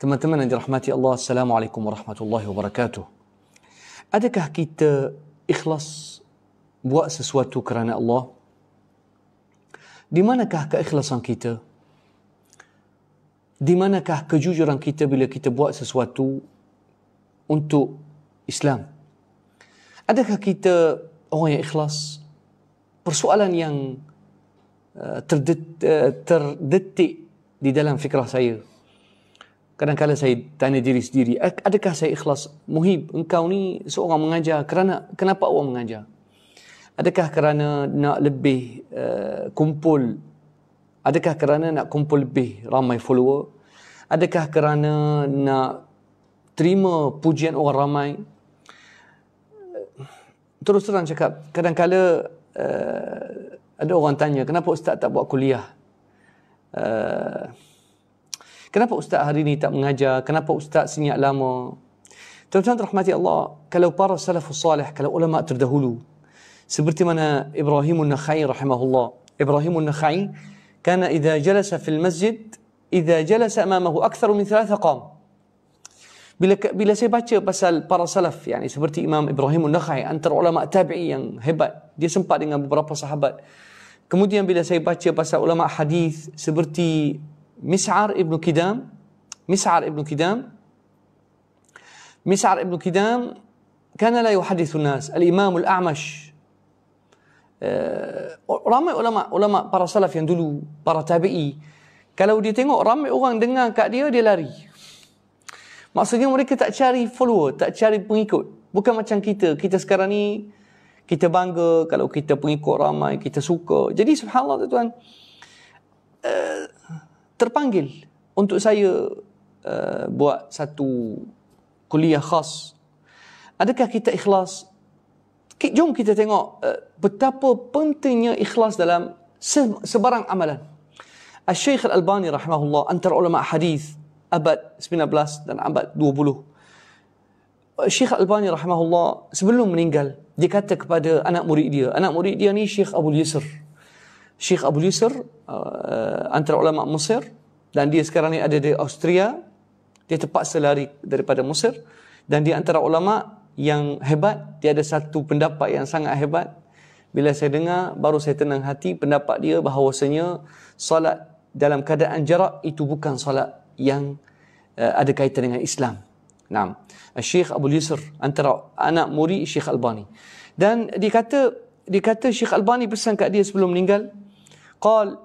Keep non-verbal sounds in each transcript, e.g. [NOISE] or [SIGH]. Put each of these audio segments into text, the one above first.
Teman-teman yang dirahmati Allah, Assalamualaikum warahmatullahi wabarakatuh. Adakah kita ikhlas buat sesuatu kerana Allah? Di manakah keikhlasan kita? Di manakah kejujuran kita bila kita buat sesuatu untuk Islam? Adakah kita orang yang ikhlas? Persoalan yang uh, terdetik di dalam fikrah saya kadang-kadang saya tanya diri sendiri, adakah saya ikhlas muhib? Engkau ni seorang mengajar kerana kenapa awak mengajar? Adakah kerana nak lebih uh, kumpul? Adakah kerana nak kumpul lebih ramai follower? Adakah kerana nak terima pujian orang ramai? Eh, terus terang cakap, kadang-kadang uh, eh, ada orang tanya, kenapa Ustaz tak buat kuliah? Uh, Kenapa ustaz hari ini tak mengajar? Kenapa ustaz senyap lama? Tuan-tuan rahmati Allah, kalau para salafus salih, kalau ulama terdahulu, seperti mana Ibrahim Nakhai rahimahullah. Ibrahim Nakhai, kana idha jalasa fil masjid, idha jalasa amamahu aktharu min thalatha qam. Bila, bila saya baca pasal para salaf, yani seperti Imam Ibrahim Nakhai, antara ulama tabi'i yang hebat, dia sempat dengan beberapa sahabat. Kemudian bila saya baca pasal ulama hadis seperti مسعر ابن كدام مسعر ابن كدام مسعر ابن كدام كان لا يحدث الناس الامام الاعمش رامي ulama علماء para salaf yang dulu para tabi'i kalau dia tengok ramai orang dengar kat dia dia lari maksudnya mereka tak cari follower tak cari pengikut bukan macam kita kita sekarang ni kita bangga kalau kita pengikut ramai kita suka jadi subhanallah tuan-tuan eh, terpanggil untuk saya uh, buat satu kuliah khas. Adakah kita ikhlas? Jom kita tengok uh, betapa pentingnya ikhlas dalam se- sebarang amalan. Al-Syeikh Al-Albani rahimahullah antara ulama hadis abad 19 dan abad 20. Syekh Al-Albani rahimahullah sebelum meninggal dia kata kepada anak murid dia, anak murid dia ni Syekh Abu Yusr. Syekh Abu Yusr uh, uh, antara ulama Mesir dan dia sekarang ni ada di Austria. Dia terpaksa lari daripada Mesir dan di antara ulama yang hebat, dia ada satu pendapat yang sangat hebat. Bila saya dengar baru saya tenang hati pendapat dia bahawasanya solat dalam keadaan jarak itu bukan solat yang uh, ada kaitan dengan Islam. Naam. Syekh Abu Yusr antara anak murid Syekh Albani. Dan dia kata dia kata Syekh Albani pesan kat dia sebelum meninggal قال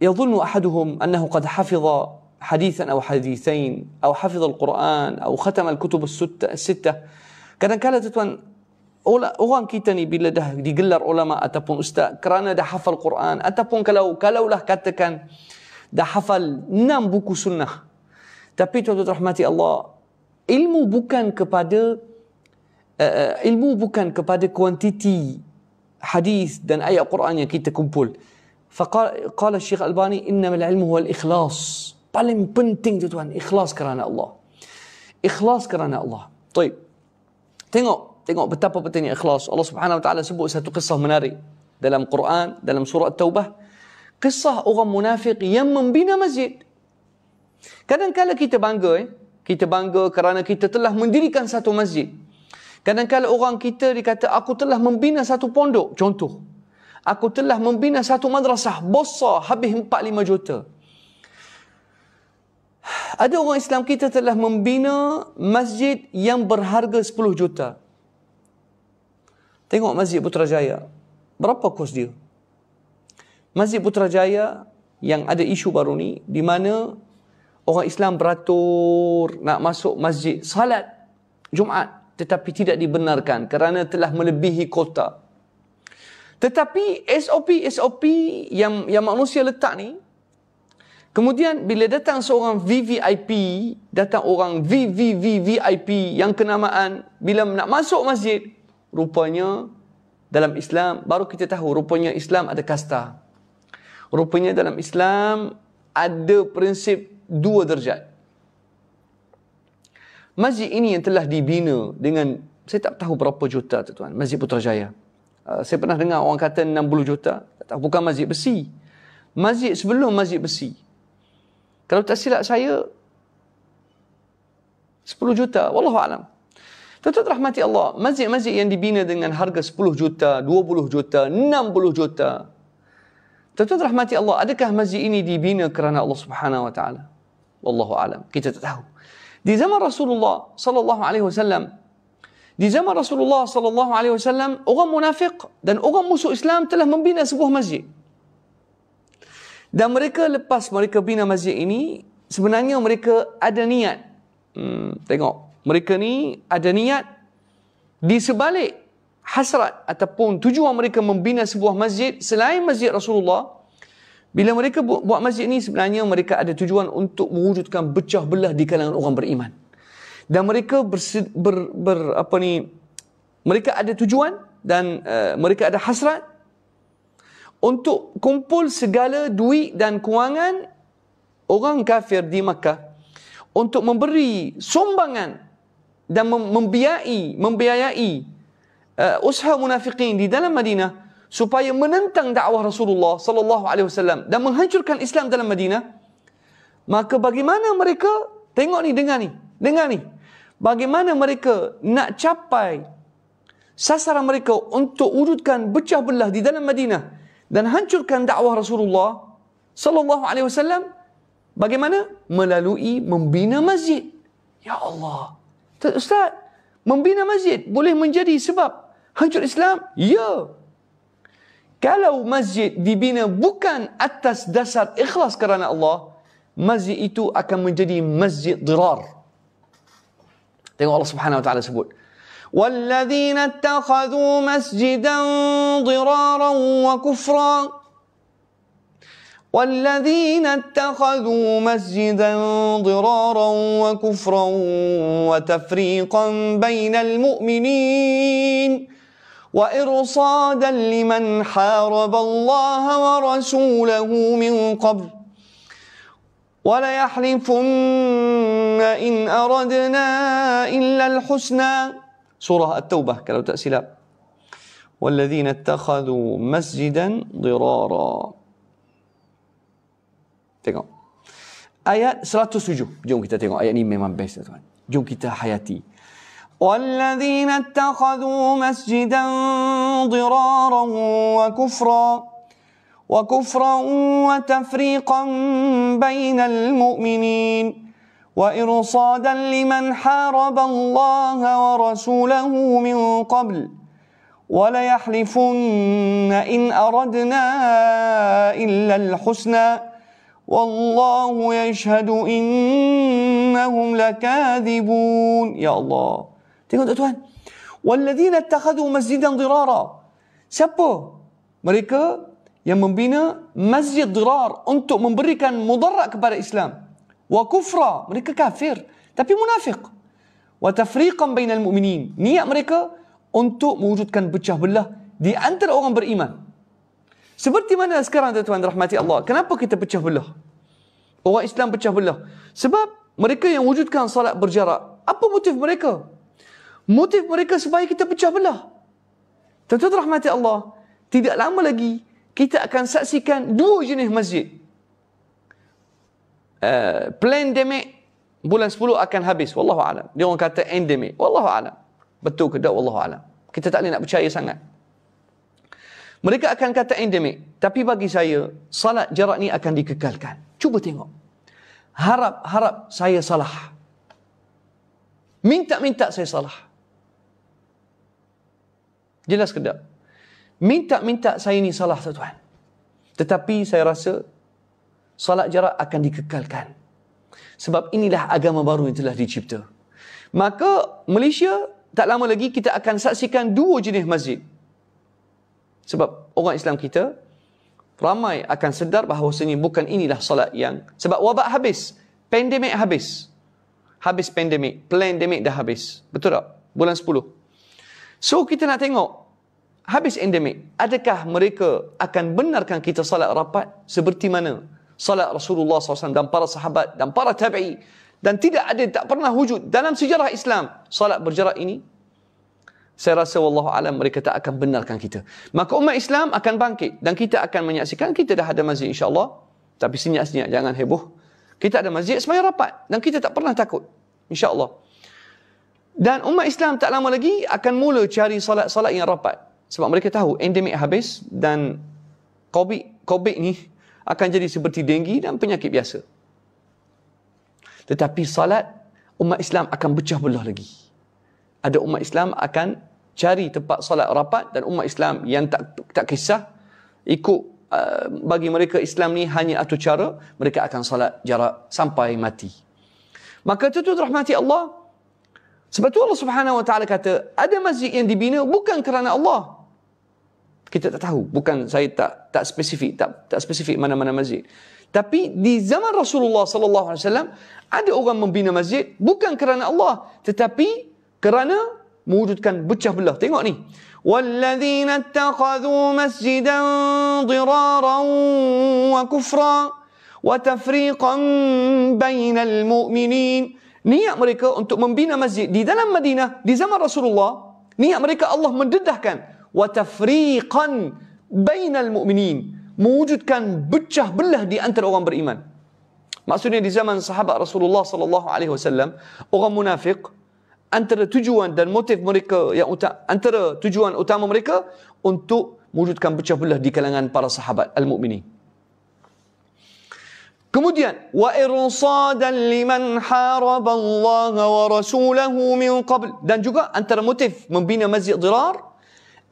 يظن احدهم انه قد حفظ حديثا او حديثين او حفظ القران او ختم الكتب السته السته كان كان تتوان اولا اوان كيتني بلده دي قلر علماء اتبون استا كرانا ده حفظ القران اتبون كلو كلو له كان ده حفل نم بوكو سنه تبيتو رحمة الله علمو بوكان كبادر ilmu bukan kepada كوانتيتي حديث dan أي قرآن yang kita kumpul. فقال قال الشيخ الباني انما العلم هو الاخلاص بالم بنتين جدوان اخلاص كرانا الله اخلاص كرانا الله طيب تنقو تنقو بتابا بتني اخلاص الله سبحانه وتعالى سبو ساتو قصة مناري دلم قرآن دلم سورة التوبة قصة اغم منافق يمن بنا مسجد كدن كالا كيتا بانجو كيتا بانجو كرانا كيتا تلح مندري كان ساتو مسجد كدن كالا اغم كيتا ركاتا اكو تلح من بنا ساتو بوندو جونتو aku telah membina satu madrasah besar habis 4 5 juta. Ada orang Islam kita telah membina masjid yang berharga 10 juta. Tengok Masjid Putrajaya. Berapa kos dia? Masjid Putrajaya yang ada isu baru ni di mana orang Islam beratur nak masuk masjid salat Jumaat tetapi tidak dibenarkan kerana telah melebihi kota. Tetapi SOP SOP yang yang manusia letak ni kemudian bila datang seorang VVIP, datang orang VVVVIP yang kenamaan bila nak masuk masjid rupanya dalam Islam baru kita tahu rupanya Islam ada kasta. Rupanya dalam Islam ada prinsip dua darjat. Masjid ini yang telah dibina dengan saya tak tahu berapa juta tuan, Masjid Putrajaya. Ah, saya pernah dengar orang kata 60 juta. Tak bukan masjid besi. Masjid sebelum masjid besi. Kalau tak silap saya, 10 juta. Wallahu alam. Tentu rahmati Allah, masjid-masjid yang dibina dengan harga 10 juta, 20 juta, 60 juta. Tentu rahmati Allah, adakah masjid ini dibina kerana Allah Subhanahu Wa Taala? Wallahu alam. Kita tak tahu. Di zaman Rasulullah sallallahu alaihi wasallam, di zaman Rasulullah sallallahu alaihi wasallam, orang munafik dan orang musuh Islam telah membina sebuah masjid. Dan mereka lepas mereka bina masjid ini, sebenarnya mereka ada niat. Hmm, tengok, mereka ni ada niat di sebalik hasrat ataupun tujuan mereka membina sebuah masjid selain masjid Rasulullah. Bila mereka buat masjid ini, sebenarnya mereka ada tujuan untuk mewujudkan becah belah di kalangan orang beriman dan mereka bersi, ber, ber apa ni mereka ada tujuan dan uh, mereka ada hasrat untuk kumpul segala duit dan kewangan orang kafir di Makkah untuk memberi sumbangan dan mem- membiayai membiayai uh, usaha munafiqin di dalam Madinah supaya menentang dakwah Rasulullah sallallahu alaihi wasallam dan menghancurkan Islam dalam Madinah maka bagaimana mereka tengok ni dengar ni dengar ni bagaimana mereka nak capai sasaran mereka untuk wujudkan pecah belah di dalam Madinah dan hancurkan dakwah Rasulullah sallallahu alaihi wasallam bagaimana melalui membina masjid ya Allah ustaz membina masjid boleh menjadi sebab hancur Islam ya kalau masjid dibina bukan atas dasar ikhlas kerana Allah masjid itu akan menjadi masjid dirar Tengok Allah Subhanahu Wa Taala sebut. والذين اتخذوا مسجدا ضرارا وكفرا والذين اتخذوا مسجدا ضرارا وكفرا وتفريقا بين المؤمنين وإرصادا لمن حارب الله ورسوله من قبل وليحلفن إن أردنا إلا الحسنى سورة التوبة كلو تأسيلا والذين اتخذوا مسجدا ضرارا Tengok. Ayat 107. Jom kita tengok. Ayat ni memang best tuan. جون kita حياتي والذين اتخذوا مسجدا ضرارا وكفرا وكفرا وتفريقا بين المؤمنين وإرصادا لمن حارب الله ورسوله من قبل وليحلفن إن أردنا إلا الحسنى والله يشهد إنهم لكاذبون يا الله تقول tu والذين اتخذوا مسجدا ضرارا سبوا Siapa? Mereka yang membina masjid dirar untuk memberikan mudarat kepada Islam. Wa kufra, mereka kafir tapi munafik. Wa tafriqan bainal mu'minin, niat mereka untuk mewujudkan pecah belah di antara orang beriman. Seperti mana sekarang tuan-tuan rahmati Allah, kenapa kita pecah belah? Orang Islam pecah belah. Sebab mereka yang wujudkan salat berjarak, apa motif mereka? Motif mereka supaya kita pecah belah. Tuan-tuan rahmati Allah, tidak lama lagi kita akan saksikan dua jenis masjid. Uh, eh, pandemic bulan 10 akan habis wallahu alam. Dia orang kata endemic wallahu alam. Betul ke tak wallahu alam. Kita tak boleh nak percaya sangat. Mereka akan kata endemic, tapi bagi saya salat jarak ni akan dikekalkan. Cuba tengok. Harap-harap saya salah. Minta-minta saya salah. Jelas ke tak? Minta-minta saya ini salah tuan. Tetapi saya rasa salat jarak akan dikekalkan. Sebab inilah agama baru yang telah dicipta. Maka Malaysia tak lama lagi kita akan saksikan dua jenis masjid. Sebab orang Islam kita ramai akan sedar bahawasanya bukan inilah salat yang sebab wabak habis, pandemik habis. Habis pandemik, plan demik dah habis. Betul tak? Bulan 10. So kita nak tengok habis endemik, adakah mereka akan benarkan kita salat rapat seperti mana salat Rasulullah SAW dan para sahabat dan para tabi'i dan tidak ada tak pernah wujud dalam sejarah Islam salat berjarak ini? Saya rasa wallahu alam mereka tak akan benarkan kita. Maka umat Islam akan bangkit dan kita akan menyaksikan kita dah ada masjid insya-Allah. Tapi senyap-senyap jangan heboh. Kita ada masjid semuanya rapat dan kita tak pernah takut. Insya-Allah. Dan umat Islam tak lama lagi akan mula cari salat salat yang rapat sebab mereka tahu endemik habis dan COVID, COVID ni akan jadi seperti denggi dan penyakit biasa. Tetapi salat umat Islam akan pecah belah lagi. Ada umat Islam akan cari tempat salat rapat dan umat Islam yang tak tak kisah ikut uh, bagi mereka Islam ni hanya satu cara mereka akan salat jarak sampai mati. Maka tentu rahmati Allah. Sebab tu Allah Subhanahu Wa Taala kata ada masjid yang dibina bukan kerana Allah kita tak tahu bukan saya tak tak spesifik tak tak spesifik mana-mana masjid tapi di zaman Rasulullah sallallahu alaihi wasallam ada orang membina masjid bukan kerana Allah tetapi kerana mewujudkan pecah belah tengok ni والذين اتخذوا مسجدا ضرارا وكفرا وتفريقا بين المؤمنين niat mereka untuk membina masjid di dalam Madinah di zaman Rasulullah niat mereka Allah mendedahkan وَتَفْرِيقًا بَيْنَ الْمُؤْمِنِينَ mewujudkan becah belah di antara orang beriman. Maksudnya di zaman sahabat Rasulullah sallallahu alaihi wasallam, orang munafik antara tujuan dan motif mereka yang utama, antara tujuan utama mereka untuk mewujudkan becah belah di kalangan para sahabat al-mukminin. Kemudian, wa irsadan liman haraballaha wa rasulahu min qabl dan juga antara motif membina masjid dirar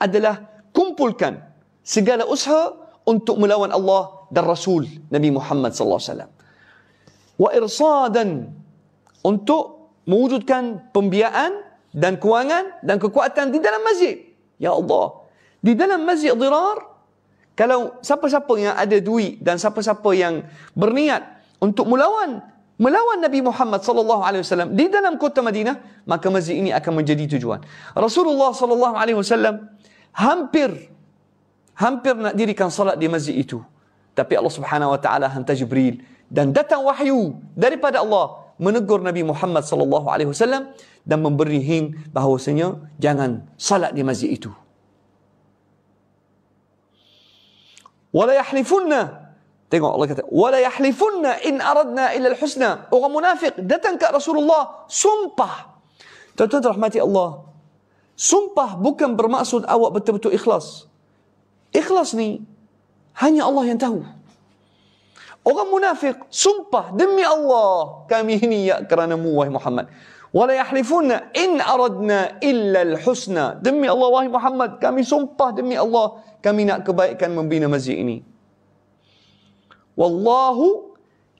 adalah kumpulkan segala usaha untuk melawan Allah dan Rasul Nabi Muhammad sallallahu alaihi wasallam. Wa irsadan untuk mewujudkan pembiayaan dan kewangan dan kekuatan di dalam masjid. Ya Allah, di dalam masjid dirar kalau siapa-siapa yang ada duit dan siapa-siapa yang berniat untuk melawan melawan Nabi Muhammad sallallahu alaihi wasallam di dalam kota Madinah maka masjid ini akan menjadi tujuan. Rasulullah sallallahu alaihi wasallam hampir hampir nak dirikan salat di masjid itu tapi Allah Subhanahu wa taala hantar Jibril dan datang wahyu daripada Allah menegur Nabi Muhammad sallallahu alaihi wasallam dan memberi hing bahawasanya jangan salat di masjid itu wala yahlifunna tengok Allah kata wala yahlifunna in aradna ila al orang munafik datang ke Rasulullah sumpah tuan-tuan rahmati Allah Sumpah bukan bermaksud awak betul-betul ikhlas. Ikhlas ni hanya Allah yang tahu. Orang munafik sumpah demi Allah kami ini ya kerana mu wahai Muhammad. Wala yahlifuna in aradna illa alhusna, Demi Allah wahai Muhammad kami sumpah demi Allah kami nak kebaikan membina masjid ini. Wallahu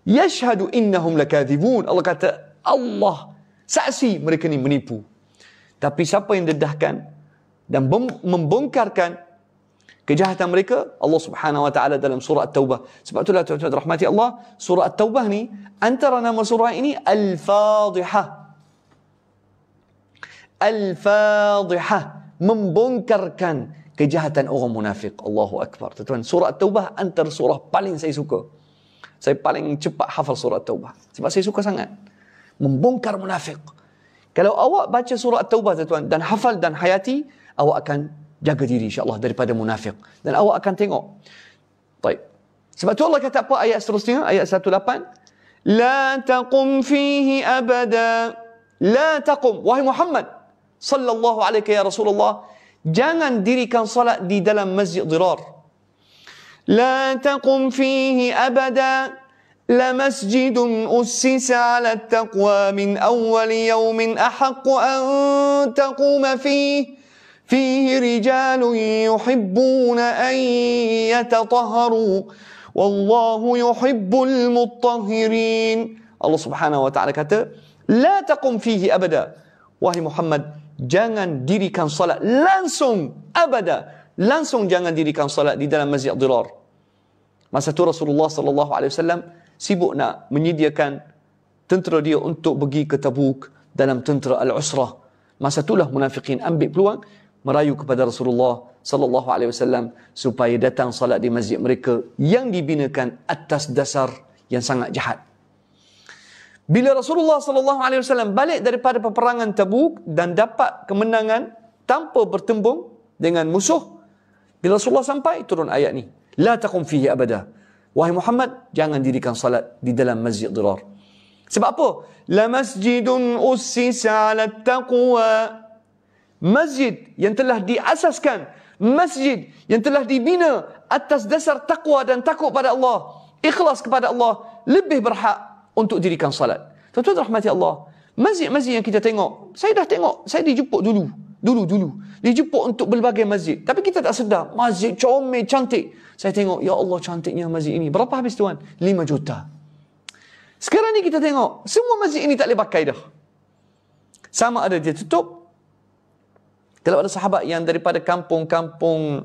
yashhadu innahum lakadhibun. Allah kata Allah saksi mereka ni menipu. Tapi siapa yang dedahkan dan membongkarkan kejahatan mereka? Allah Subhanahu Wa Taala dalam surah Taubah. Sebab itulah tuan-tuan rahmati Allah, surah Taubah ni antara nama surah ini Al-Fadhihah. Al-Fadhihah membongkarkan kejahatan orang munafik. Allahu Akbar. Tuan-tuan, surah Taubah antara surah paling saya suka. Saya paling cepat hafal surah Taubah. Sebab saya suka sangat. Membongkar munafik. Kalau awak baca surah Taubah tuan dan hafal dan hayati, awak akan jaga diri insya-Allah daripada munafik dan awak akan tengok. Baik. Sebab tu Allah kata apa ayat seterusnya ayat 18? La taqum fihi abada. La taqum wahai Muhammad sallallahu alaihi ya Rasulullah, jangan dirikan solat di dalam masjid dirar. La taqum fihi abada. لمسجد أسس على التقوى من أول يوم أحق أن تقوم فيه فيه رجال يحبون أن يتطهروا والله يحب المطهرين Allah Subhanahu wa taala kata la taqum fihi abada wahai Muhammad jangan dirikan salat langsung abada langsung jangan dirikan salat di dalam masjid Dirar masa itu Rasulullah sallallahu alaihi wasallam sibuk nak menyediakan tentera dia untuk pergi ke Tabuk dalam tentera Al-Usrah. Masa itulah munafiqin ambil peluang merayu kepada Rasulullah sallallahu alaihi wasallam supaya datang salat di masjid mereka yang dibinakan atas dasar yang sangat jahat. Bila Rasulullah sallallahu alaihi wasallam balik daripada peperangan Tabuk dan dapat kemenangan tanpa bertembung dengan musuh, bila Rasulullah sampai turun ayat ni, la taqum fihi abada. Wahai Muhammad, jangan dirikan salat di dalam masjid dirar. Sebab apa? La masjidun usisa ala taqwa. Masjid yang telah diasaskan. Masjid yang telah dibina atas dasar takwa dan takut pada Allah. Ikhlas kepada Allah. Lebih berhak untuk dirikan salat. Tuan-tuan rahmati Allah. Masjid-masjid yang kita tengok. Saya dah tengok. Saya dijumpuk dulu. Dulu-dulu. Dia jemput untuk berbagai masjid. Tapi kita tak sedar. Masjid comel, cantik. Saya tengok, ya Allah cantiknya masjid ini. Berapa habis tuan? 5 juta. Sekarang ni kita tengok, semua masjid ini tak boleh pakai dah. Sama ada dia tutup. Kalau ada sahabat yang daripada kampung-kampung,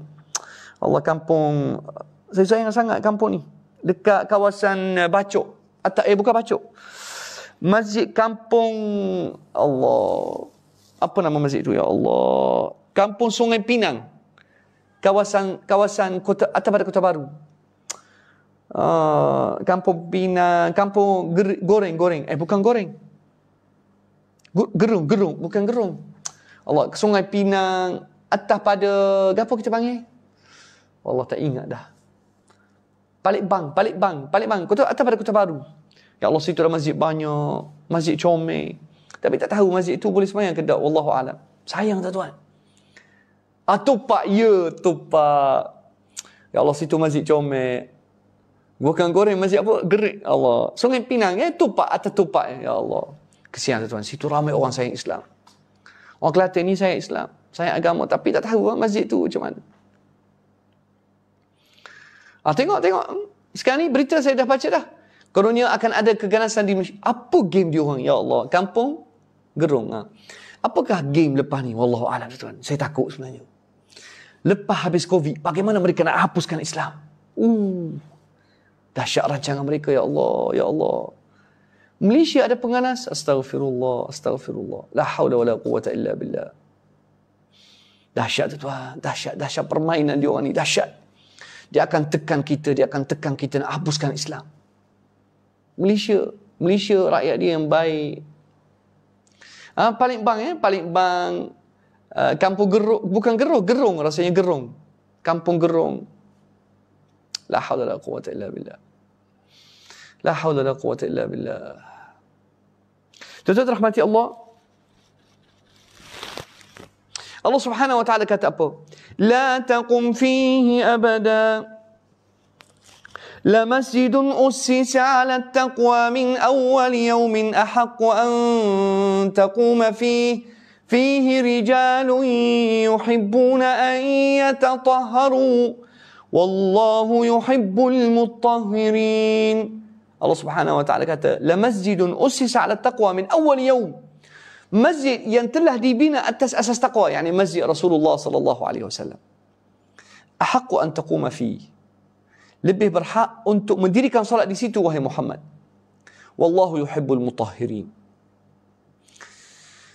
Allah kampung, saya sayang sangat kampung ni. Dekat kawasan eh, Bacok. Atau, eh bukan Bacok. Masjid kampung, Allah, apa nama masjid itu ya Allah kampung Sungai Pinang kawasan kawasan kota atau pada kota baru uh, kampung Pinang kampung ger, goreng goreng eh bukan goreng gerung gerung bukan gerung Allah Sungai Pinang atas pada apa kita panggil Allah tak ingat dah Balik Bang, balik Bang, balik Bang. Kota atas pada Kota Baru. Ya Allah, situ ada masjid banyak. Masjid comel. Tapi tak tahu masjid itu boleh semayang ke tak? Wallahu alam. Sayang tak tuan? Atau ah, pak ya, tupak Ya Allah situ masjid comel. Bukan goreng masjid apa? Gerik Allah. Sungai Pinang ya, tu atau tupak eh, ya Allah. Kesian tuan. Situ ramai orang saya Islam. Orang Kelantan ni saya Islam. Saya agama. Tapi tak tahu lah masjid tu macam mana. Ah, tengok, tengok. Sekarang ni berita saya dah baca dah. Kononnya akan ada keganasan di Malaysia. Apa game dia orang? Ya Allah. Kampung gerung. Ha. Apakah game lepas ni? Wallahu alam tuan. Saya takut sebenarnya. Lepas habis COVID, bagaimana mereka nak hapuskan Islam? Uh, dahsyat rancangan mereka, ya Allah, ya Allah. Malaysia ada pengganas. Astaghfirullah, astaghfirullah. La hawla wa la illa billah. Dahsyat tu tuan, dahsyat, dahsyat permainan dia orang ni, dahsyat. Dia akan tekan kita, dia akan tekan kita nak hapuskan Islam. Malaysia, Malaysia rakyat dia yang baik, Ah, paling bang eh, paling bang uh, kampung geruk bukan geruk, gerung rasanya gerung. Kampung gerung. La haula la quwata illa billah. La haula la quwata illa billah. Tuan-tuan rahmati Allah. Allah Subhanahu wa taala kata apa? La taqum fihi abada. لمسجد أسس على التقوى من أول يوم أحق أن تقوم فيه فيه رجال يحبون أن يتطهروا والله يحب المطهرين الله سبحانه وتعالى قال لمسجد أسس على التقوى من أول يوم masjid yang بنا أساس تقوى يعني مسجد رسول الله صلى الله عليه وسلم أحق أن تقوم فيه lebih berhak untuk mendirikan solat di situ wahai Muhammad. Wallahu yuhibbul mutahhirin.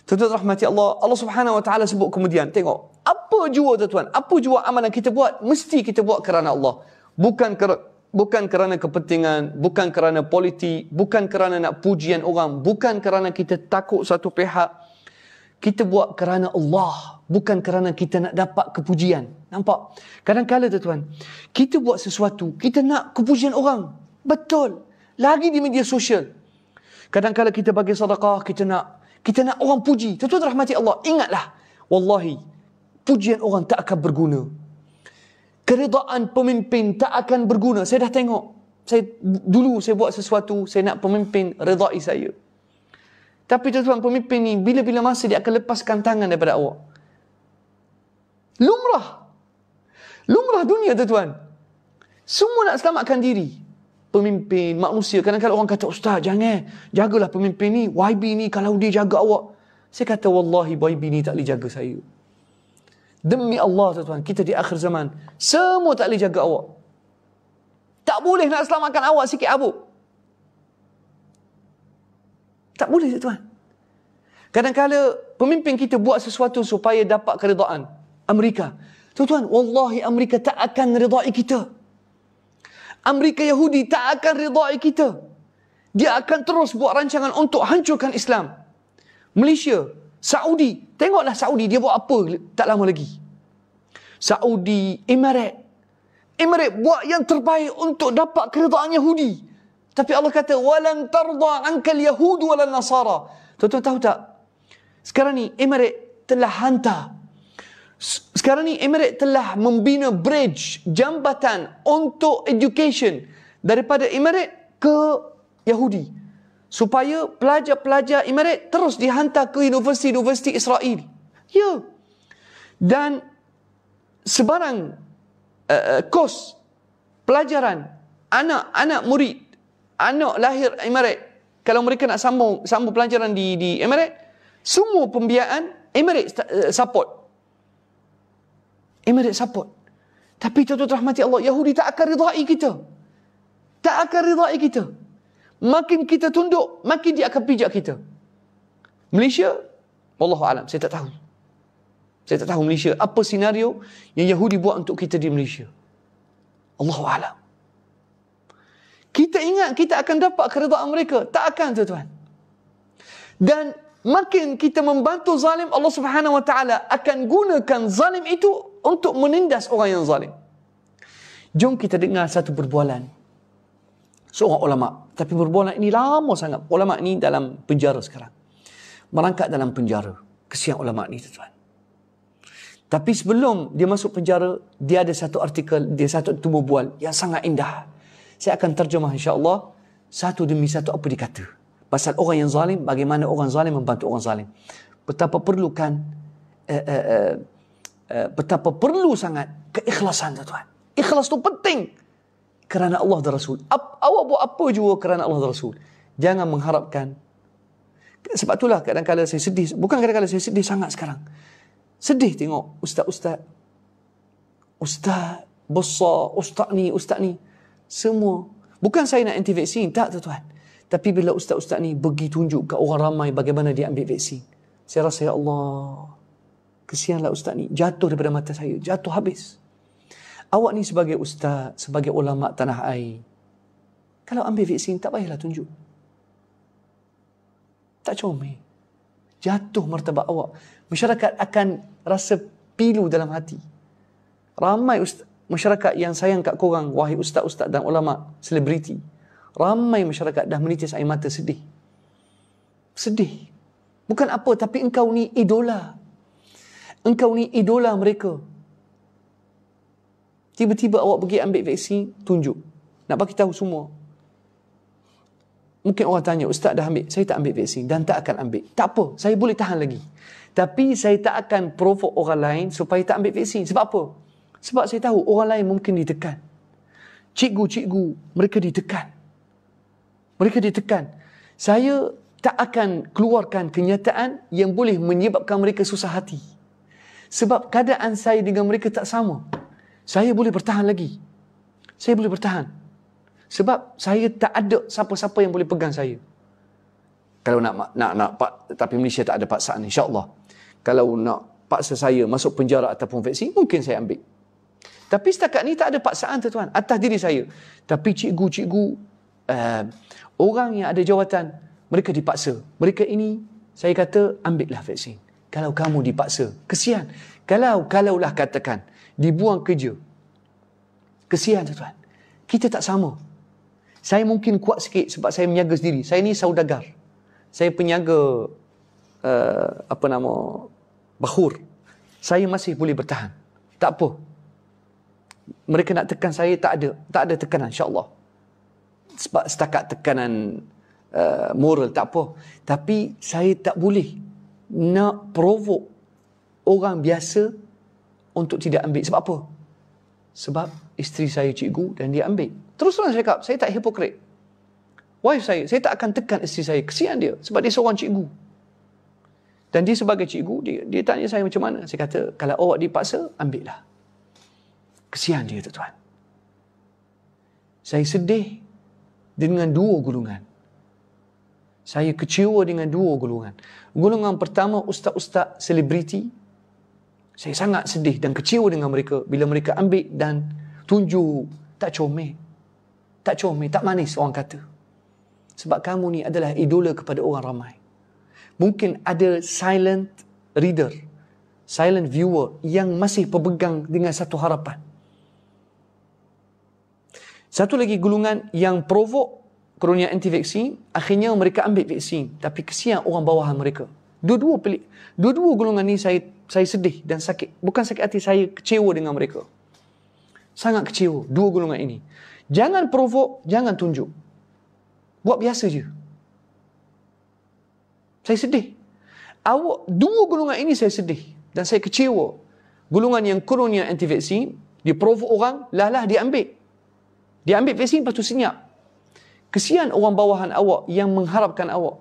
Tuan-tuan rahmati Allah, Allah Subhanahu wa taala sebut kemudian, tengok, apa jua tu tuan apa jua amalan kita buat, mesti kita buat kerana Allah. Bukan ker, bukan kerana kepentingan, bukan kerana politik, bukan kerana nak pujian orang, bukan kerana kita takut satu pihak. Kita buat kerana Allah, bukan kerana kita nak dapat kepujian. Nampak? Kadang-kadang tuan-tuan, kita buat sesuatu, kita nak kepujian orang. Betul. Lagi di media sosial. Kadang-kadang kita bagi sedekah, kita nak kita nak orang puji. Tuan-tuan rahmati Allah, ingatlah. Wallahi, pujian orang tak akan berguna. Keridaan pemimpin tak akan berguna. Saya dah tengok. Saya Dulu saya buat sesuatu, saya nak pemimpin redai saya. Tapi tuan-tuan pemimpin ni bila-bila masa dia akan lepaskan tangan daripada awak. Lumrah Lumrah dunia tu tuan Semua nak selamatkan diri. Pemimpin, manusia. Kadang-kadang orang kata, Ustaz, jangan. Eh. Jagalah pemimpin ni. YB ni, kalau dia jaga awak. Saya kata, Wallahi, YB ni tak boleh jaga saya. Demi Allah, tu tuan Kita di akhir zaman. Semua tak boleh jaga awak. Tak boleh nak selamatkan awak sikit abu. Tak boleh, tu tuan Kadang-kadang pemimpin kita buat sesuatu supaya dapat keredaan. Amerika. Tuan-tuan, wallahi Amerika tak akan redai kita. Amerika Yahudi tak akan redai kita. Dia akan terus buat rancangan untuk hancurkan Islam. Malaysia, Saudi, tengoklah Saudi dia buat apa tak lama lagi. Saudi, Emirat. Emirat buat yang terbaik untuk dapat keredaan Yahudi. Tapi Allah kata, "Walan tarda anka al-yahud wal-nasara." Tuan-tuan tahu tak? Sekarang ni Emirat telah hantar sekarang ni Emirates telah membina bridge jambatan untuk education daripada Emirates ke Yahudi supaya pelajar-pelajar Emirates terus dihantar ke universiti-universiti Israel. Ya. Dan sebarang uh, kos pelajaran anak-anak murid anak lahir Emirates kalau mereka nak sambung sambung pelajaran di di Emirates semua pembiayaan Emirates uh, support Emirates support. Tapi tuan-tuan rahmati Allah, Yahudi tak akan ridai kita. Tak akan ridai kita. Makin kita tunduk, makin dia akan pijak kita. Malaysia, Allah Alam, saya tak tahu. Saya tak tahu Malaysia, apa senario yang Yahudi buat untuk kita di Malaysia. Allah Alam. Kita ingat kita akan dapat keredaan mereka. Tak akan tuan-tuan. Dan makin kita membantu zalim, Allah Subhanahu Wa Taala akan gunakan zalim itu untuk menindas orang yang zalim. Jom kita dengar satu perbualan seorang ulama. Tapi perbualan ini lama sangat. Ulama ini dalam penjara sekarang. Merangkak dalam penjara. Kesian ulama ini tuan. Tapi sebelum dia masuk penjara, dia ada satu artikel, dia satu tumbuh bual yang sangat indah. Saya akan terjemah insya Allah satu demi satu apa dikata. Pasal orang yang zalim, bagaimana orang zalim membantu orang zalim. Betapa perlukan uh, uh, uh, Eh, betapa perlu sangat keikhlasan tu tuan Ikhlas tu penting kerana Allah dan Rasul. Ap, awak buat apa juga kerana Allah dan Rasul. Jangan mengharapkan. Sebab itulah kadang-kadang saya sedih. Bukan kadang-kadang saya sedih sangat sekarang. Sedih tengok ustaz-ustaz. Ustaz besar, ustaz ni, ustaz ni. Semua. Bukan saya nak anti vaksin. Tak tuan-tuan. Tapi bila ustaz-ustaz ni pergi tunjuk ke orang ramai bagaimana dia ambil vaksin. Saya rasa ya Allah kesianlah ustaz ni jatuh daripada mata saya jatuh habis awak ni sebagai ustaz sebagai ulama tanah air kalau ambil vaksin tak payahlah tunjuk tak comel jatuh martabat awak masyarakat akan rasa pilu dalam hati ramai ustaz masyarakat yang sayang kat korang wahai ustaz-ustaz dan ulama selebriti ramai masyarakat dah menitis air mata sedih sedih bukan apa tapi engkau ni idola Engkau ni idola mereka. Tiba-tiba awak pergi ambil vaksin, tunjuk. Nak bagi tahu semua. Mungkin orang tanya, ustaz dah ambil. Saya tak ambil vaksin dan tak akan ambil. Tak apa, saya boleh tahan lagi. Tapi saya tak akan provoke orang lain supaya tak ambil vaksin. Sebab apa? Sebab saya tahu orang lain mungkin ditekan. Cikgu-cikgu, mereka ditekan. Mereka ditekan. Saya tak akan keluarkan kenyataan yang boleh menyebabkan mereka susah hati. Sebab keadaan saya dengan mereka tak sama. Saya boleh bertahan lagi. Saya boleh bertahan. Sebab saya tak ada siapa-siapa yang boleh pegang saya. Kalau nak nak nak, nak pak, tapi Malaysia tak ada paksaan insya-Allah. Kalau nak paksa saya masuk penjara ataupun vaksin mungkin saya ambil. Tapi setakat ni tak ada paksaan tuan-tuan atas diri saya. Tapi cikgu-cikgu uh, eh, orang yang ada jawatan mereka dipaksa. Mereka ini saya kata ambillah vaksin kalau kamu dipaksa. Kesian. Kalau kalaulah katakan dibuang kerja. Kesian tuan. Kita tak sama. Saya mungkin kuat sikit sebab saya menyaga sendiri. Saya ni saudagar. Saya penyaga uh, apa nama bahur. Saya masih boleh bertahan. Tak apa. Mereka nak tekan saya tak ada. Tak ada tekanan Insyaallah. allah Sebab setakat tekanan uh, moral tak apa. Tapi saya tak boleh nak provoke orang biasa untuk tidak ambil. Sebab apa? Sebab isteri saya cikgu dan dia ambil. Terus terang saya cakap, saya tak hipokrit. Wife saya, saya tak akan tekan isteri saya. Kesian dia. Sebab dia seorang cikgu. Dan dia sebagai cikgu, dia, dia tanya saya macam mana. Saya kata, kalau awak dipaksa, ambil lah. Kesian dia tu tuan. Saya sedih dengan dua gulungan saya kecewa dengan dua golongan. Golongan pertama ustaz-ustaz selebriti. Saya sangat sedih dan kecewa dengan mereka bila mereka ambil dan tunjuk tak comel. Tak comel, tak manis orang kata. Sebab kamu ni adalah idola kepada orang ramai. Mungkin ada silent reader, silent viewer yang masih berpegang dengan satu harapan. Satu lagi gulungan yang provok kerunia anti vaksin akhirnya mereka ambil vaksin tapi kesian orang bawahan mereka dua-dua pelik dua-dua golongan ni saya saya sedih dan sakit bukan sakit hati saya kecewa dengan mereka sangat kecewa dua golongan ini jangan provok jangan tunjuk buat biasa je saya sedih awak dua golongan ini saya sedih dan saya kecewa golongan yang kerunia anti vaksin diprovok orang lah lah diambil, ambil vaksin lepas tu senyap Kesian orang bawahan awak yang mengharapkan awak.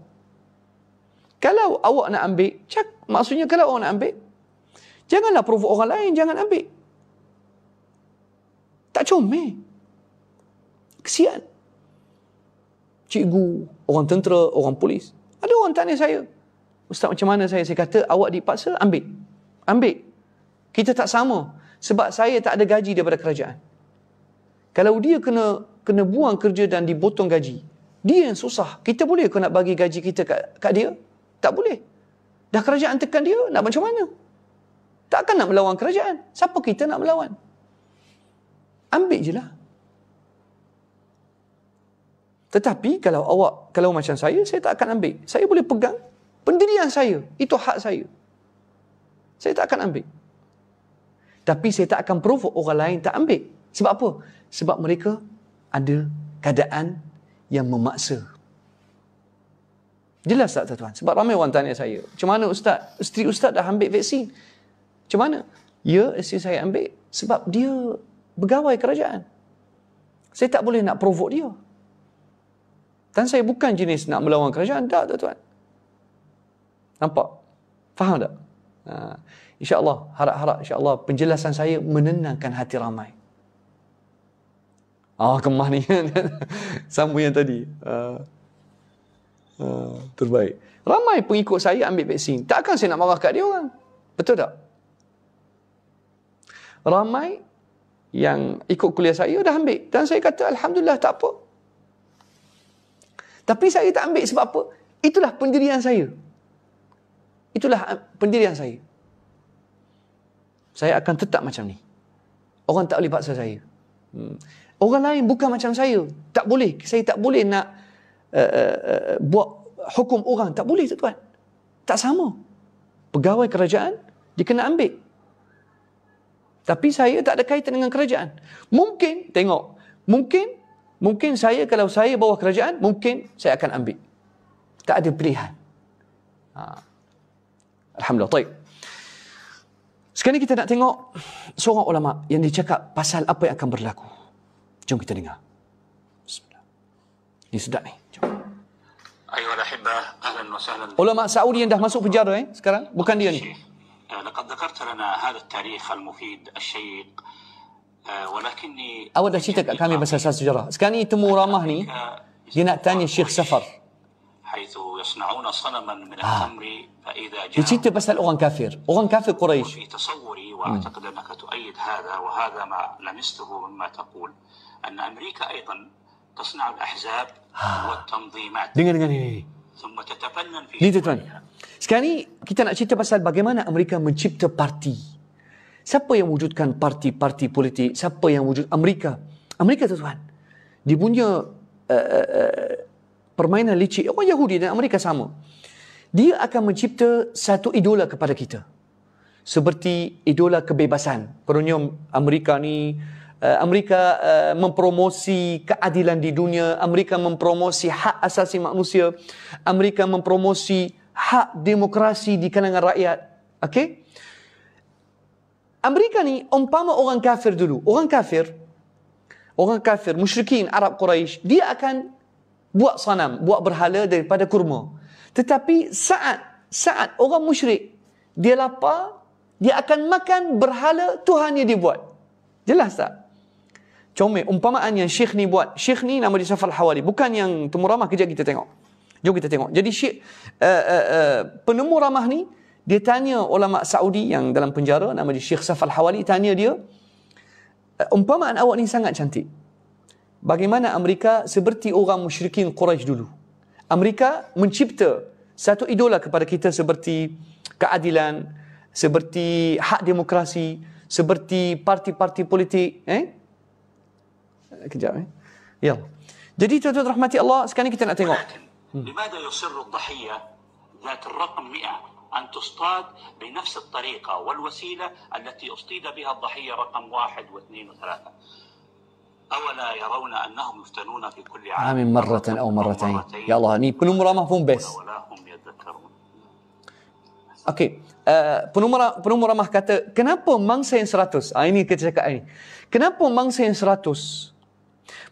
Kalau awak nak ambil, cak, maksudnya kalau awak nak ambil, janganlah provoke orang lain, jangan ambil. Tak comel. Kesian. Cikgu, orang tentera, orang polis. Ada orang tanya saya. Ustaz macam mana saya? Saya kata awak dipaksa ambil. Ambil. Kita tak sama. Sebab saya tak ada gaji daripada kerajaan. Kalau dia kena kena buang kerja dan dibotong gaji. Dia yang susah. Kita boleh ke nak bagi gaji kita kat, kat dia? Tak boleh. Dah kerajaan tekan dia, nak macam mana? Tak akan nak melawan kerajaan. Siapa kita nak melawan? Ambil je lah. Tetapi kalau awak, kalau macam saya, saya tak akan ambil. Saya boleh pegang pendirian saya. Itu hak saya. Saya tak akan ambil. Tapi saya tak akan provoke orang lain tak ambil. Sebab apa? Sebab mereka ada keadaan yang memaksa. Jelas tak tuan-tuan? Sebab ramai orang tanya saya, macam mana ustaz? Isteri ustaz dah ambil vaksin. Macam mana? Ya, isteri saya ambil sebab dia bergawai kerajaan. Saya tak boleh nak provoke dia. Dan saya bukan jenis nak melawan kerajaan. Tak, tuan-tuan. Nampak? Faham tak? Ha. InsyaAllah, harap-harap insyaAllah penjelasan saya menenangkan hati ramai. Ah oh, kemah ni [LAUGHS] Sama yang tadi uh, uh, Terbaik Ramai pengikut saya ambil vaksin Takkan saya nak marah kat dia orang Betul tak? Ramai yang ikut kuliah saya dah ambil Dan saya kata Alhamdulillah tak apa Tapi saya tak ambil sebab apa Itulah pendirian saya Itulah ah, pendirian saya Saya akan tetap macam ni Orang tak boleh paksa saya hmm. Orang lain bukan macam saya. Tak boleh. Saya tak boleh nak uh, uh, buat hukum orang. Tak boleh, tuan-tuan. Tak sama. Pegawai kerajaan, dia kena ambil. Tapi saya tak ada kaitan dengan kerajaan. Mungkin, tengok. Mungkin, mungkin saya kalau saya bawah kerajaan, mungkin saya akan ambil. Tak ada pilihan. Ha. Alhamdulillah. Taib. Sekarang kita nak tengok seorang ulama yang dicakap pasal apa yang akan berlaku. Jom kita dengar. Bismillah. Ini sedap ni. Jom. Ayuhal ahibah, ahlan wa sahlan. Ulama Saudi yang dah masuk penjara eh sekarang? Bukan dia ni. Eh, laqad dhakarta lana hadha at-tarikh al-mufid asy-syiq. Eh, walakinni Awak dah cerita kat kami pasal sejarah. Sekarang ni temu ramah ni eh, dia nak tanya Syekh Safar. Haythu yasna'una sanaman min ah. al-tamri fa idha ja'a. Dia cerita pasal orang kafir. Orang kafir Quraisy. Fi tasawwuri wa hmm. a'taqad annaka tu'ayyid hadha wa hadha ma lamistuhu mimma taqul. أن أمريكا أيضا تصنع الأحزاب والتنظيمات دنجر دنجر دنجر. ثم تتفنن في دنجر دنجر. Sekarang ni kita nak cerita pasal bagaimana Amerika mencipta parti. Siapa yang wujudkan parti-parti politik? Siapa yang wujud Amerika? Amerika tu tuan. Dia punya uh, uh, permainan licik. Orang Yahudi dan Amerika sama. Dia akan mencipta satu idola kepada kita. Seperti idola kebebasan. Perunyum Amerika ni Eh, Amerika eh, mempromosi keadilan di dunia, Amerika mempromosi hak asasi manusia, Amerika mempromosi hak demokrasi di kalangan rakyat. Okey? Amerika ni umpama orang kafir dulu. Orang kafir orang kafir musyrikin Arab Quraisy, dia akan buat sanam, buat berhala daripada kurma. Tetapi saat saat orang musyrik dia lapar, dia akan makan berhala Tuhan yang dibuat. Jelas tak? Comel. Umpamaan yang syekh ni buat. Syekh ni nama dia Syafal Hawali. Bukan yang temu ramah. Kejap kita tengok. Jom kita tengok. Jadi syekh, uh, eh, uh, eh, uh, eh, penemu ramah ni, dia tanya ulama Saudi yang dalam penjara, nama dia Syekh Syafal Hawali, tanya dia, umpamaan awak ni sangat cantik. Bagaimana Amerika seperti orang musyrikin Quraisy dulu? Amerika mencipta satu idola kepada kita seperti keadilan, seperti hak demokrasi, seperti parti-parti politik, eh? Kejap eh. Ya. Jadi tuan-tuan rahmati Allah, sekarang kita nak tengok. لماذا يصر الضحية ذات الرقم 100 أن تصطاد بنفس الطريقة والوسيلة التي أصطيد بها الضحية رقم واحد واثنين وثلاثة أولا يرون أنهم يفتنون في كل عام عام مرة أو مرتين, marratan يا الله Ya Allah, ni penuh ولا هم bes. Okey, uh, penumrah, penumrah mah kata, kenapa mangsa yang seratus? Ah, ini kita cakap ini. Kenapa mangsa yang seratus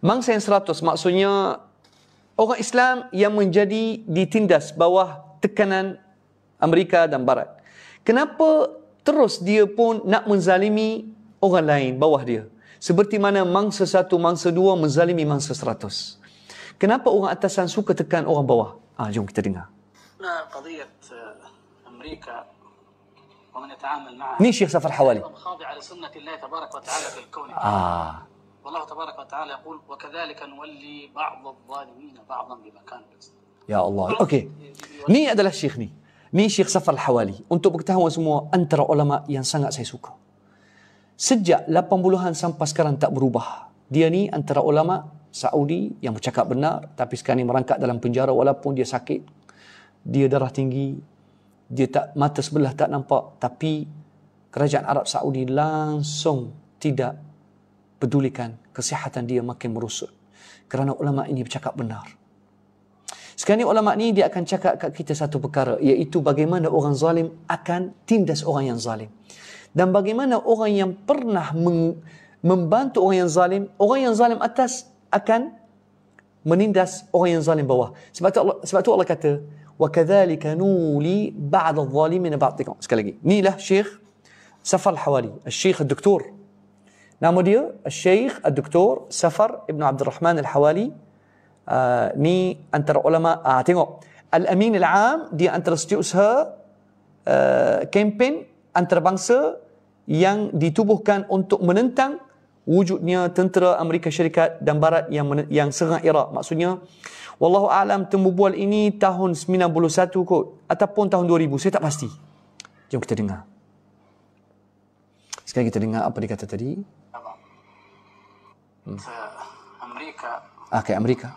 Mangsa yang seratus maksudnya orang Islam yang menjadi ditindas bawah tekanan Amerika dan Barat. Kenapa terus dia pun nak menzalimi orang lain bawah dia? Seperti mana mangsa satu, mangsa dua menzalimi mangsa seratus. Kenapa orang atasan suka tekan orang bawah? Ah, jom kita dengar. Eh, Amerika ومن يتعامل Hawali. Ah. والله تبارك وتعالى يقول وكذلك نولي بعض الظالمين بعضا بما يا الله اوكي مي ادلا شيخ ني مي شيخ سفر الحوالي انتم بكتهوا سمو انت علماء يان سانغا ساي سوكو سجا 80-an sampai sekarang tak berubah dia ni antara ulama Saudi yang bercakap benar tapi sekarang ni merangkak dalam penjara walaupun dia sakit dia darah tinggi dia tak mata sebelah tak nampak tapi kerajaan Arab Saudi langsung tidak pedulikan kesihatan dia makin merosot. Kerana ulama ini bercakap benar. Sekarang ini ulama ini dia akan cakap kat kita satu perkara iaitu bagaimana orang zalim akan tindas orang yang zalim. Dan bagaimana orang yang pernah membantu orang yang zalim, orang yang zalim atas akan menindas orang yang zalim bawah. Sebab tu Allah, sebab tu Allah kata, "Wa kadzalika nuli ba'd adh-dhalimin ba'dikum." Sekali lagi. Inilah Syekh Safal Hawali, Syekh Doktor Nama dia Syekh Dr Safar Ibn Abdul Rahman Al-Hawali uh, Ni antara ulama uh, Tengok Al-Amin Al-Am Dia antara setiausaha uh, Kempen antarabangsa Yang ditubuhkan untuk menentang Wujudnya tentera Amerika Syarikat dan Barat yang men- yang serang Iraq. Maksudnya, Wallahu alam temubual ini tahun 91 kot ataupun tahun 2000. Saya tak pasti. Jom kita dengar. Sekarang kita dengar apa dia kata tadi. Hmm. Ah, Amerika. Okay, Amerika.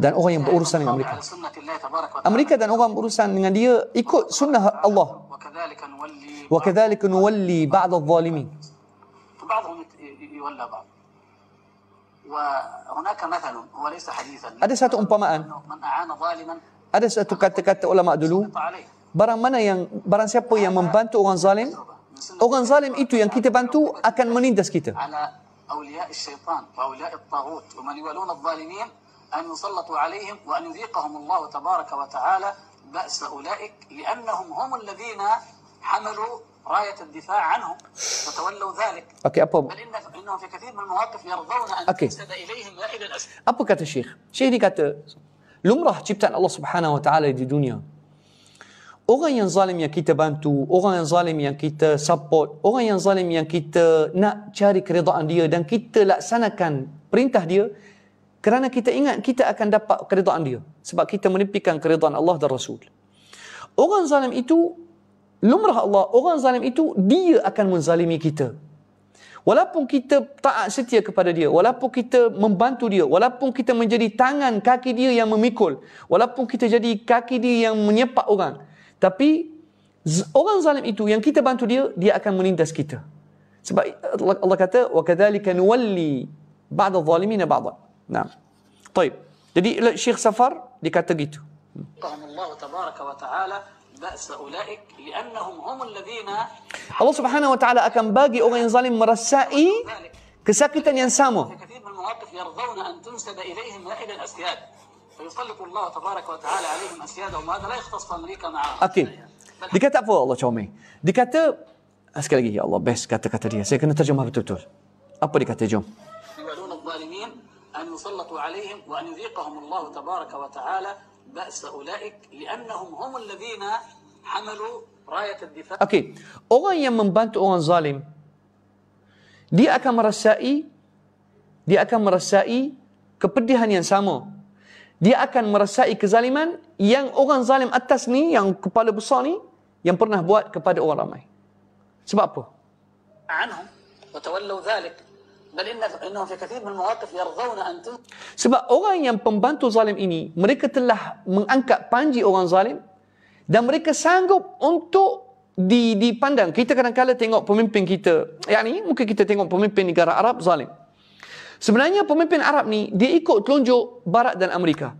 Dan orang yang berurusan dengan Amerika. Amerika dan orang berurusan dengan dia ikut sunnah Allah. وَكَذَلِكَ نُوَلِّي بَعْضَ الظَّالِمِينَ بَعْضُهُمْ يُوَلَّى ada satu umpamaan ada satu kata-kata ulama dulu barang mana yang barang siapa yang membantu orang zalim orang zalim itu yang kita bantu akan menindas kita اولياء الشيطان واولياء الطاغوت ومن يولون الظالمين ان يسلطوا عليهم وان يذيقهم الله تبارك وتعالى باس اولئك لانهم هم الذين حملوا رايه الدفاع عنهم وتولوا ذلك. اوكي ابو بل إن انهم في كثير من المواقف يرضون ان أوكي. تسد اليهم واحد الاسد. ابو كات الشيخ، شيخ قالت لم راح جبت الله سبحانه وتعالى في الدنيا orang yang zalim yang kita bantu, orang yang zalim yang kita support, orang yang zalim yang kita nak cari keredaan dia dan kita laksanakan perintah dia kerana kita ingat kita akan dapat keredaan dia sebab kita menepikan keredaan Allah dan Rasul. Orang zalim itu lumrah Allah, orang zalim itu dia akan menzalimi kita. Walaupun kita taat setia kepada dia, walaupun kita membantu dia, walaupun kita menjadi tangan kaki dia yang memikul, walaupun kita jadi kaki dia yang menyepak orang, Tapi orang zalim itu yang kita bantu dia, dia akan menindas kita. Sebab Allah, Allah kata وَكَذَلِكَ نُوَلِّي بَعْدَ الظَّالِمِينَ بَعْضًا Nah. طيب. Jadi Syekh Safar dikata gitu. Allah Subhanahu wa taala akan bagi orang yang zalim merasai kesakitan yang sama. فيسلط الله تبارك وتعالى عليهم اسيادهم وهذا لا يختص امريكا معهم اكيد dia kata tak apa Allah comel dia kata sekali lagi ya Allah best kata-kata dia saya kena terjemah betul-betul apa dia kata jom أن يسلطوا عليهم وأن يذيقهم الله تبارك وتعالى بأس أولئك لأنهم هم الذين حملوا راية الدفاع أوكي orang yang membantu orang zalim dia akan merasai dia akan merasai kepedihan yang sama dia akan merasai kezaliman yang orang zalim atas ni, yang kepala besar ni, yang pernah buat kepada orang ramai. Sebab apa? Sebab orang yang pembantu zalim ini, mereka telah mengangkat panji orang zalim dan mereka sanggup untuk dipandang. Kita kadang-kadang tengok pemimpin kita, yang ni mungkin kita tengok pemimpin negara Arab zalim. Sebenarnya pemimpin Arab ni dia ikut telunjuk Barat dan Amerika.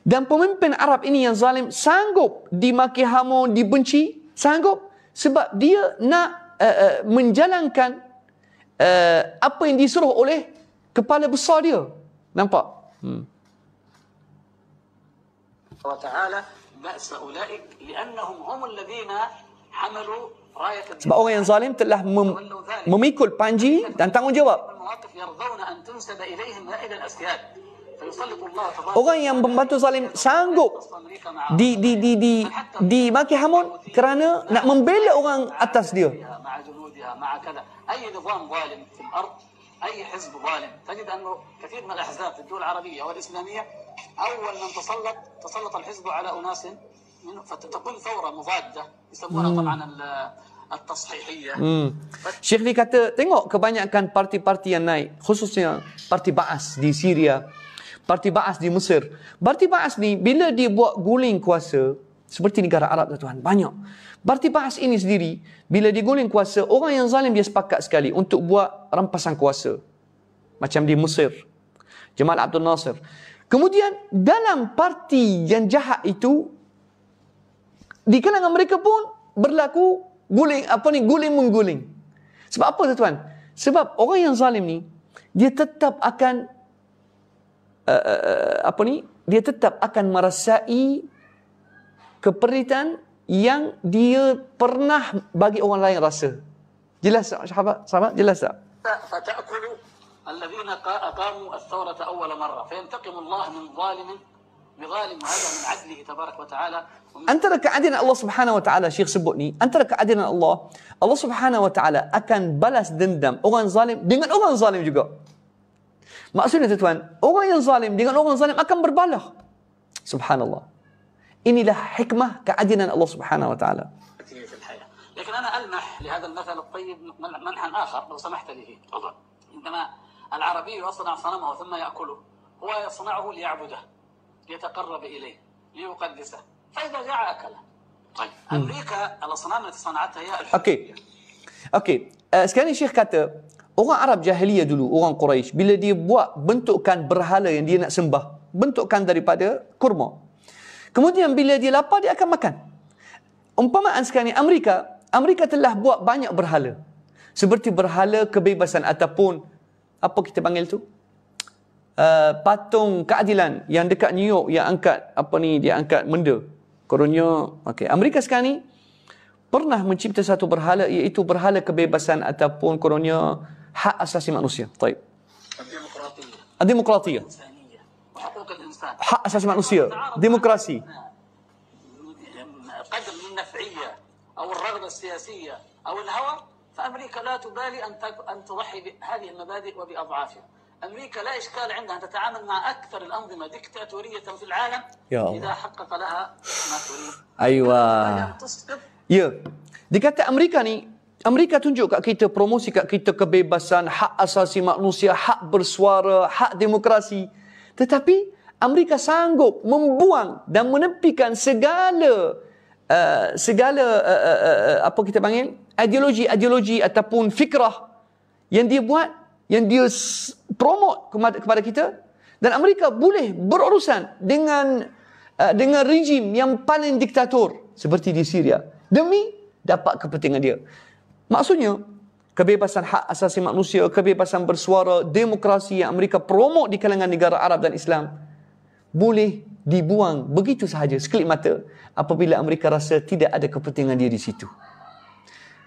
Dan pemimpin Arab ini yang zalim sanggup dimaki hamo, dibenci, sanggup sebab dia nak uh, uh, menjalankan uh, apa yang disuruh oleh kepala besar dia. Nampak? Hmm. Allah Ta'ala ba'sa ulaik li'annahum humul ladhina hamalu sebab orang yang zalim telah mem- memikul panji dan tanggungjawab. Orang yang membantu zalim sanggup di di di di di maki hamun kerana nak membela orang atas dia. Ayah hizb zalim, tajid anu kathir min al-ahzab di dunia Arabiya wal Islamiyah, awal man tasallat, tasallat al-hizb ala unasin فتقوم ثوره مضاده يسمونها طبعا ال التصحيحيه امم شيخ tengok kebanyakan parti-parti yang naik khususnya parti Baas di Syria parti Baas di Mesir parti Baas ni bila dia buat guling kuasa seperti negara Arab tuan banyak parti Baas ini sendiri bila dia guling kuasa orang yang zalim dia sepakat sekali untuk buat rampasan kuasa macam di Mesir Jamal Abdul Nasir kemudian dalam parti yang jahat itu di kalangan mereka pun berlaku guling apa ni guling mengguling. Sebab apa tu tuan? Sebab orang yang zalim ni dia tetap akan uh, apa ni? Dia tetap akan merasai keperitan yang dia pernah bagi orang lain rasa. Jelas tak sahabat? Sahabat jelas tak? Fata'kulu alladhina qamu ath-thawrata awwal marra fayantaqimu Allah min zalimin بظالم هذا من عدله تبارك وتعالى انت لك عدنا الله سبحانه وتعالى شيخ سبقني انت لك عدنا الله الله سبحانه وتعالى اكن بلس دندم اوغان ظالم dengan orang zalim juga maksudnya tuan orang yang zalim dengan orang zalim akan berbalah subhanallah inilah hikmah keadilan Allah Subhanahu wa taala. لكن انا المح لهذا المثل الطيب منحا اخر لو سمحت لي تفضل عندما العربي يصنع صنمه ثم ياكله هو يصنعه ليعبده يتقرب اليه ليقدسه فاذا جاء اكله طيب امريكا الاصنام التي صنعتها هي اوكي Orang Arab jahiliyah dulu, orang Quraisy bila dia buat bentukkan berhala yang dia nak sembah, bentukkan daripada kurma. Kemudian bila dia lapar, dia akan makan. Umpamaan sekarang ni, Amerika, Amerika telah buat banyak berhala. Seperti berhala kebebasan ataupun apa kita panggil tu? uh, patung keadilan yang dekat New York yang angkat apa ni dia angkat benda koronya okey Amerika sekarang ni pernah mencipta satu berhala iaitu berhala kebebasan ataupun koronya hak asasi manusia طيب demokrasi demokrasi hak asasi manusia demokrasi قدم النفعية أو الرغبة السياسية أو الهوى فأمريكا لا تبالي أن امريكا لا اشكال عندها تتعامل مع اكثر الانظمه ديكتاتوريه في العالم يا الله. اذا حقق لها ما تريد ايوه يا ديكتا امريكا ني Amerika tunjuk kat kita promosi kat kita kebebasan, hak asasi manusia, hak bersuara, hak demokrasi. Tetapi Amerika sanggup membuang dan menepikan segala uh, segala uh, uh, apa kita panggil ideologi-ideologi ataupun fikrah yang dia buat, yang dia promote kepada kita dan Amerika boleh berurusan dengan eh, dengan rejim yang paling diktator seperti di Syria demi dapat kepentingan dia. Maksudnya kebebasan hak asasi manusia, kebebasan bersuara, demokrasi yang Amerika promote di kalangan negara Arab dan Islam boleh dibuang begitu sahaja sekelip mata apabila Amerika rasa tidak ada kepentingan dia di situ.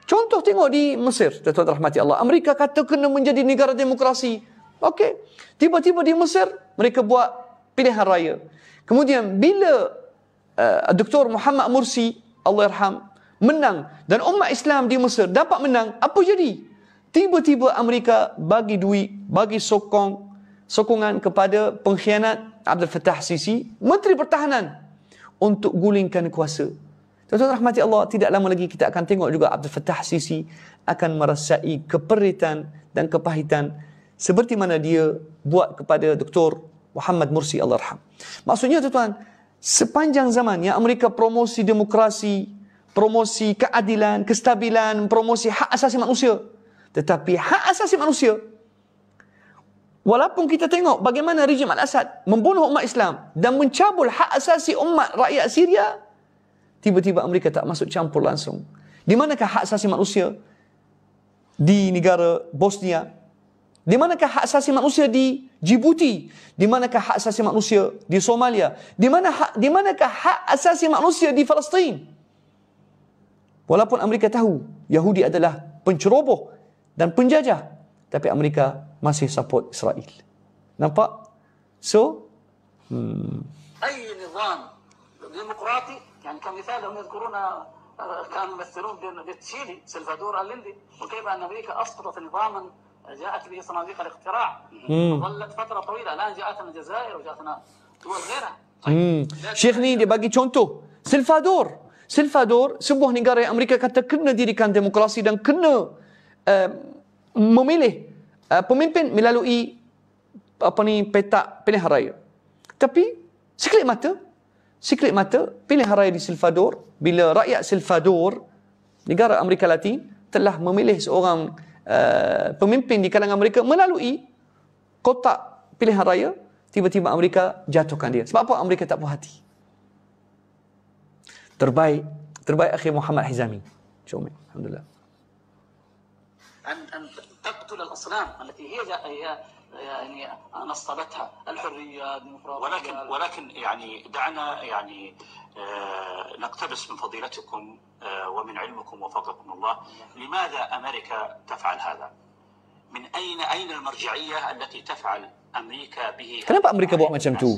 Contoh tengok di Mesir, tuan-tuan rahmati Allah. Amerika kata kena menjadi negara demokrasi. Okey. Tiba-tiba di Mesir mereka buat pilihan raya. Kemudian bila uh, Dr. Muhammad Mursi, Allahyarham, menang dan umat Islam di Mesir dapat menang, apa jadi? Tiba-tiba Amerika bagi duit, bagi sokong, sokongan kepada pengkhianat Abdul Fattah Sisi, Menteri Pertahanan untuk gulingkan kuasa. Tuan-tuan rahmati Allah, tidak lama lagi kita akan tengok juga Abdul Fattah Sisi akan merasai keperitan dan kepahitan seperti mana dia buat kepada Dr. Muhammad Mursi Allahyarham. Maksudnya tuan-tuan, sepanjang zaman yang Amerika promosi demokrasi, promosi keadilan, kestabilan, promosi hak asasi manusia. Tetapi hak asasi manusia Walaupun kita tengok bagaimana rejim Al-Assad membunuh umat Islam dan mencabul hak asasi umat rakyat Syria, tiba-tiba Amerika tak masuk campur langsung. Di manakah hak asasi manusia di negara Bosnia di manakah hak asasi manusia di Djibouti? Di manakah hak asasi manusia di Somalia? Di mana hak di manakah hak asasi manusia di Palestin? Walaupun Amerika tahu Yahudi adalah penceroboh dan penjajah, tapi Amerika masih support Israel. Nampak? So, hmm. أي نظام ديمقراطي يعني كمثال لو يذكرون كان يمثلون Chile, سلفادور أليندي وكيف Amerika asyik dengan نظاما جاءت به صناديق الاختراع ظلت فتره طويله الان جاءتنا الجزائر وجاءتنا دول غيرها طيب مم. شيخ نيدي باقي تشونتو سلفادور سلفادور سبوه نيجاريا امريكا كانت كنا ديري كان ديمقراطي دان كنا مميلي بومينبين ملالو اي اباني بيتا بيلي هراي تبي سيكلي ماتا سيكلي ماتا بيلي هراي دي سلفادور بلا رايا سلفادور نيجاريا امريكا لاتين تلاه مميلي سوغان Uh, pemimpin di kalangan mereka melalui kotak pilihan raya, tiba-tiba Amerika jatuhkan dia. Sebab apa Amerika tak puas hati? Terbaik, terbaik akhir Muhammad Hizami. Jom, Alhamdulillah. يعني نصبتها الحريه الديمقراطيه ولكن ولكن يعني دعنا يعني آه، نقتبس من فضيلتكم آه، ومن علمكم وفضلكم الله لماذا امريكا تفعل هذا؟ من اين اين المرجعيه التي تفعل امريكا به Kenapa Amerika buat macam tu?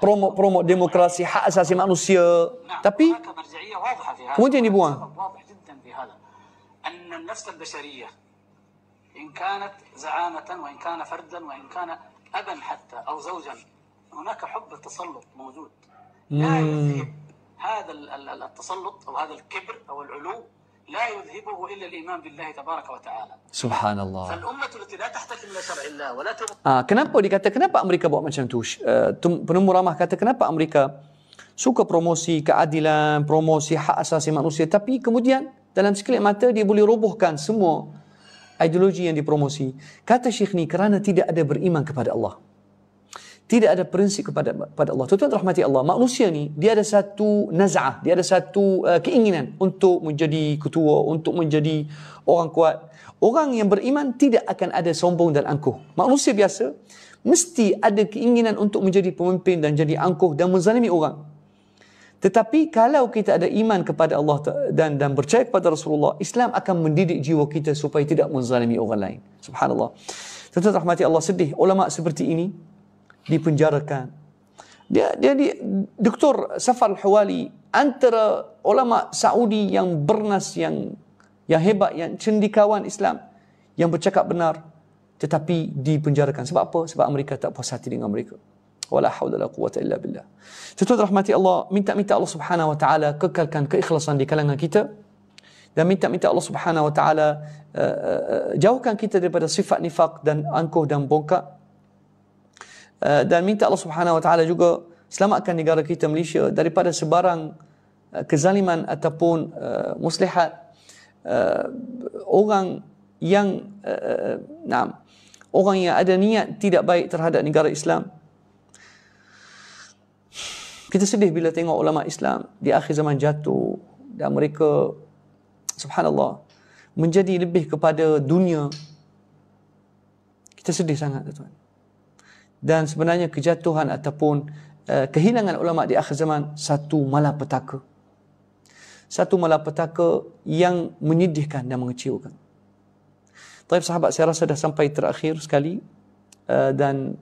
Promo promo demokrasi hak asasi manusia nah, نعم، tapi kemudian dibuang. واضح جدا في هذا ان النفس البشريه إن كانت زعامة وإن كان فردا وإن كان أبا حتى أو زوجا هناك حب التسلط موجود لا يذهب هذا التسلط أو هذا الكبر أو العلو لا يذهبه إلا الإيمان بالله تبارك وتعالى سبحان الله فالأمة التي لا تحتكم إلى شرع الله ولا تب... ah, آه، kenapa dikata kenapa Amerika buat macam tu آه، uh, penemu ramah kata kenapa Amerika suka promosi keadilan promosi hak asasi manusia tapi kemudian dalam sekelip mata dia boleh robohkan semua ideologi yang dipromosi. Kata Syekh ni kerana tidak ada beriman kepada Allah. Tidak ada prinsip kepada kepada Allah. Tuan-tuan rahmati Allah, manusia ni dia ada satu naz'ah, dia ada satu uh, keinginan untuk menjadi ketua, untuk menjadi orang kuat. Orang yang beriman tidak akan ada sombong dan angkuh. Manusia biasa mesti ada keinginan untuk menjadi pemimpin dan jadi angkuh dan menzalimi orang. Tetapi kalau kita ada iman kepada Allah dan dan percaya kepada Rasulullah, Islam akan mendidik jiwa kita supaya tidak menzalimi orang lain. Subhanallah. Tentu rahmati Allah sedih ulama seperti ini dipenjarakan. Dia dia di Dr. Safar Al-Huwali antara ulama Saudi yang bernas yang yang hebat yang cendikawan Islam yang bercakap benar tetapi dipenjarakan. Sebab apa? Sebab Amerika tak puas hati dengan mereka wala haula quwwata illa billah. Tuan-tuan rahmati Allah, minta-minta Allah Subhanahu wa taala kekalkan keikhlasan di kalangan kita dan minta-minta Allah Subhanahu wa taala eh, eh, jauhkan kita daripada sifat nifak dan angkuh dan bongkak. Eh, dan minta Allah Subhanahu wa taala juga selamatkan negara kita Malaysia daripada sebarang kezaliman ataupun muslihat orang yang uh, orang yang ada niat tidak baik terhadap negara Islam kita sedih bila tengok ulama Islam di akhir zaman jatuh dan mereka subhanallah menjadi lebih kepada dunia. Kita sedih sangat tuan. Dan sebenarnya kejatuhan ataupun uh, kehilangan ulama di akhir zaman satu malapetaka. Satu malapetaka yang menyedihkan dan mengecewakan. Tapi sahabat saya rasa dah sampai terakhir sekali uh, dan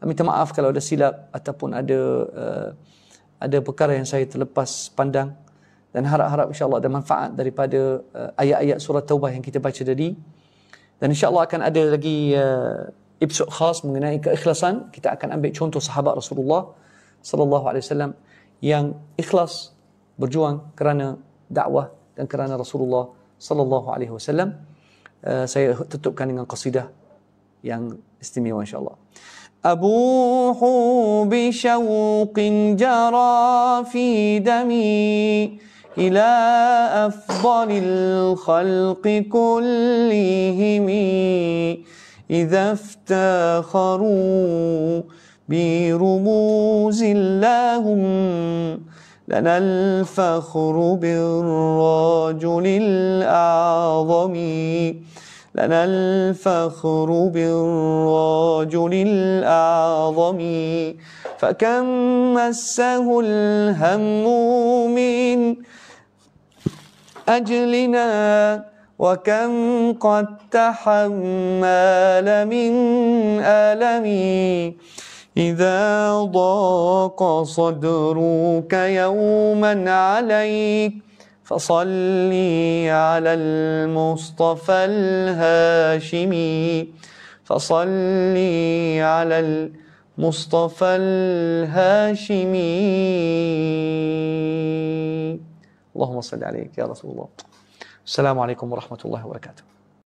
Ah, minta maaf kalau ada silap ataupun ada uh, ada perkara yang saya terlepas pandang dan harap-harap insya-Allah ada manfaat daripada uh, ayat-ayat surah taubah yang kita baca tadi dan insya-Allah akan ada lagi uh, episod khas mengenai keikhlasan kita akan ambil contoh sahabat Rasulullah sallallahu alaihi wasallam yang ikhlas berjuang kerana dakwah dan kerana Rasulullah sallallahu alaihi wasallam saya tutupkan dengan qasidah yang istimewa insya-Allah أبوح بشوق جرى في دمي إلى أفضل الخلق كلهم إذا افتخروا برموز لهم لنا الفخر بالرجل الأعظم لنا الفخر بالرجل الأعظم فكم مسه الهم من أجلنا وكم قد تحمل من ألم إذا ضاق صدرك يوما عليك فصلي على المصطفى الهاشمي فصلي على المصطفى الهاشمي اللهم صل عليك يا رسول الله السلام عليكم ورحمة الله وبركاته